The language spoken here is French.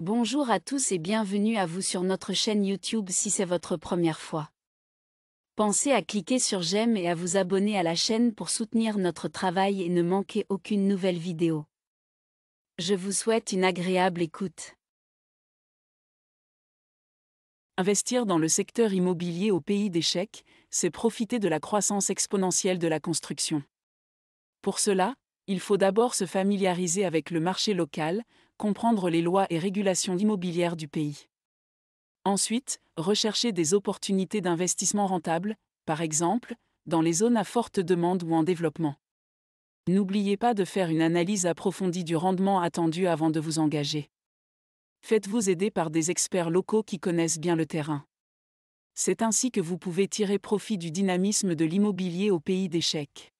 Bonjour à tous et bienvenue à vous sur notre chaîne YouTube si c'est votre première fois. Pensez à cliquer sur j'aime et à vous abonner à la chaîne pour soutenir notre travail et ne manquer aucune nouvelle vidéo. Je vous souhaite une agréable écoute. Investir dans le secteur immobilier au pays d'échecs, c'est profiter de la croissance exponentielle de la construction. Pour cela, il faut d'abord se familiariser avec le marché local, comprendre les lois et régulations immobilières du pays. Ensuite, rechercher des opportunités d'investissement rentables, par exemple, dans les zones à forte demande ou en développement. N'oubliez pas de faire une analyse approfondie du rendement attendu avant de vous engager. Faites-vous aider par des experts locaux qui connaissent bien le terrain. C'est ainsi que vous pouvez tirer profit du dynamisme de l'immobilier au pays d'échec.